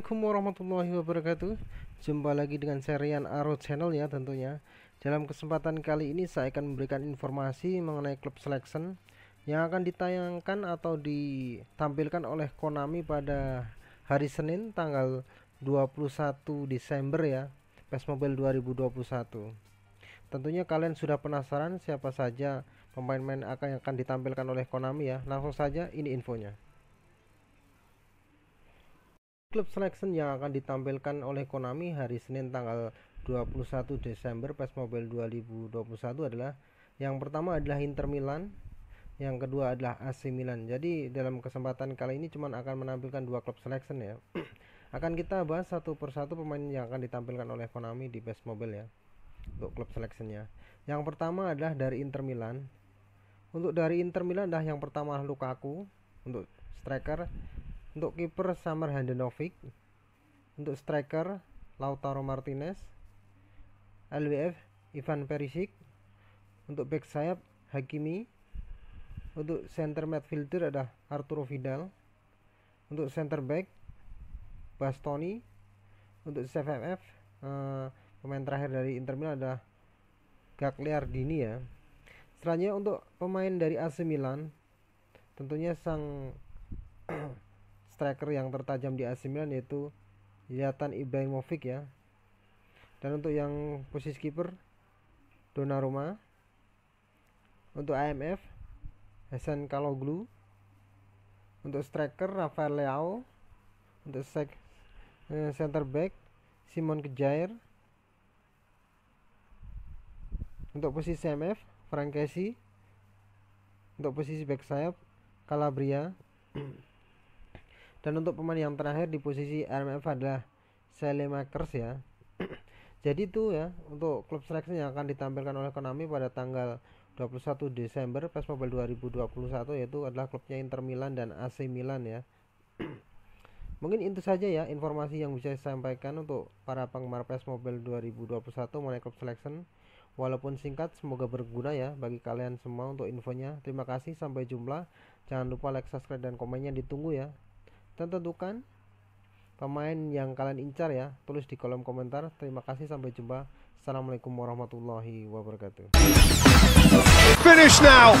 Assalamualaikum warahmatullahi wabarakatuh Jumpa lagi dengan serian Aro Channel ya tentunya Dalam kesempatan kali ini saya akan memberikan informasi mengenai klub selection Yang akan ditayangkan atau ditampilkan oleh Konami pada hari Senin tanggal 21 Desember ya PES Mobile 2021 Tentunya kalian sudah penasaran siapa saja pemain-pemain akan yang akan ditampilkan oleh Konami ya Langsung saja ini infonya Klub selection yang akan ditampilkan oleh Konami hari Senin tanggal 21 Desember PES Mobile 2021 adalah yang pertama adalah Inter Milan, yang kedua adalah AC Milan. Jadi dalam kesempatan kali ini cuma akan menampilkan dua klub selection ya. akan kita bahas satu persatu pemain yang akan ditampilkan oleh Konami di PES Mobile ya. Untuk klub selectionnya. Yang pertama adalah dari Inter Milan. Untuk dari Inter Milan dah yang pertama Lukaku untuk striker untuk kiper Samer Handanovic, untuk striker Lautaro Martinez, LWF Ivan Perisic, untuk back sayap Hakimi, untuk center midfielder ada Arturo Vidal, untuk center back Bastoni, untuk CFMF eh, pemain terakhir dari Inter Milan ada Gagliardini ya. Selanjutnya untuk pemain dari AC Milan tentunya sang striker yang tertajam di AC Milan yaitu Zlatan Ibrahimovic ya. Dan untuk yang posisi kiper Donnarumma. Untuk IMF Hasan Kaloglu. Untuk striker Rafael Leao. Untuk sek, eh, center back Simon Kejair. Untuk posisi Frank Frankesi. Untuk posisi back sayap Calabria. dan untuk pemain yang terakhir di posisi RMF adalah Selemakers ya jadi itu ya untuk klub seleksi yang akan ditampilkan oleh Konami pada tanggal 21 Desember PES Mobile 2021 yaitu adalah klubnya Inter Milan dan AC Milan ya mungkin itu saja ya informasi yang bisa saya sampaikan untuk para penggemar PES Mobile 2021 mengenai klub selection walaupun singkat semoga berguna ya bagi kalian semua untuk infonya terima kasih sampai jumpa jangan lupa like subscribe dan komennya ditunggu ya dan tentukan pemain yang kalian incar ya. Tulis di kolom komentar. Terima kasih sampai jumpa. Assalamualaikum warahmatullahi wabarakatuh. Finish now.